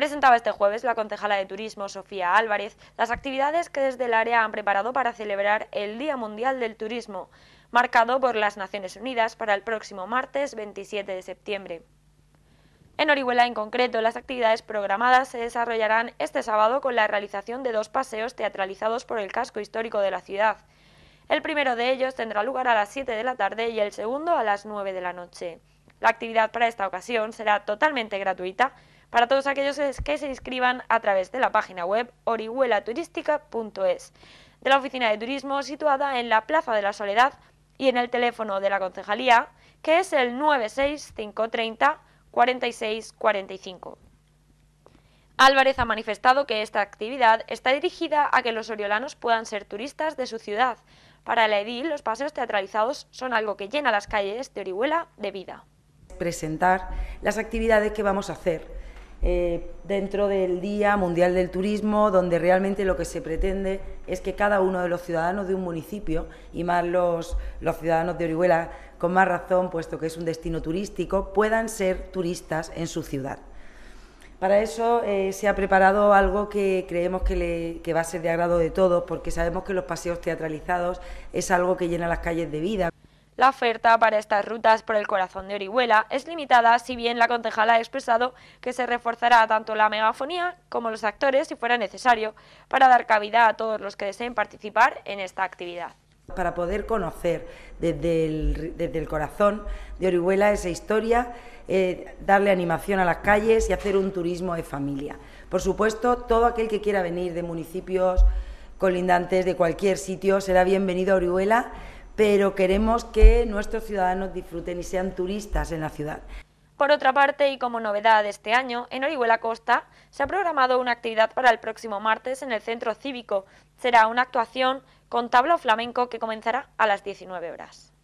Presentaba este jueves la concejala de Turismo, Sofía Álvarez, las actividades que desde el área han preparado para celebrar el Día Mundial del Turismo, marcado por las Naciones Unidas para el próximo martes 27 de septiembre. En Orihuela, en concreto, las actividades programadas se desarrollarán este sábado con la realización de dos paseos teatralizados por el casco histórico de la ciudad. El primero de ellos tendrá lugar a las 7 de la tarde y el segundo a las 9 de la noche. La actividad para esta ocasión será totalmente gratuita para todos aquellos que se inscriban a través de la página web orihuelaturística.es, de la oficina de turismo situada en la Plaza de la Soledad y en el teléfono de la concejalía, que es el 96530 4645. Álvarez ha manifestado que esta actividad está dirigida a que los oriolanos puedan ser turistas de su ciudad. Para la edil, los paseos teatralizados son algo que llena las calles de Orihuela de vida presentar las actividades que vamos a hacer eh, dentro del Día Mundial del Turismo, donde realmente lo que se pretende es que cada uno de los ciudadanos de un municipio, y más los, los ciudadanos de Orihuela con más razón, puesto que es un destino turístico, puedan ser turistas en su ciudad. Para eso eh, se ha preparado algo que creemos que, que va a ser de agrado de todos, porque sabemos que los paseos teatralizados es algo que llena las calles de vida. La oferta para estas rutas por el corazón de Orihuela es limitada, si bien la concejala ha expresado que se reforzará tanto la megafonía como los actores si fuera necesario para dar cabida a todos los que deseen participar en esta actividad para poder conocer desde el, corazón de Orihuela esa historia, eh, darle animación a las calles y hacer un turismo de familia. Por supuesto, todo aquel que quiera venir de municipios colindantes, de cualquier sitio, será bienvenido a Orihuela pero queremos que nuestros ciudadanos disfruten y sean turistas en la ciudad. Por otra parte, y como novedad de este año, en Orihuela Costa se ha programado una actividad para el próximo martes en el Centro Cívico. Será una actuación con tablo flamenco que comenzará a las 19 horas.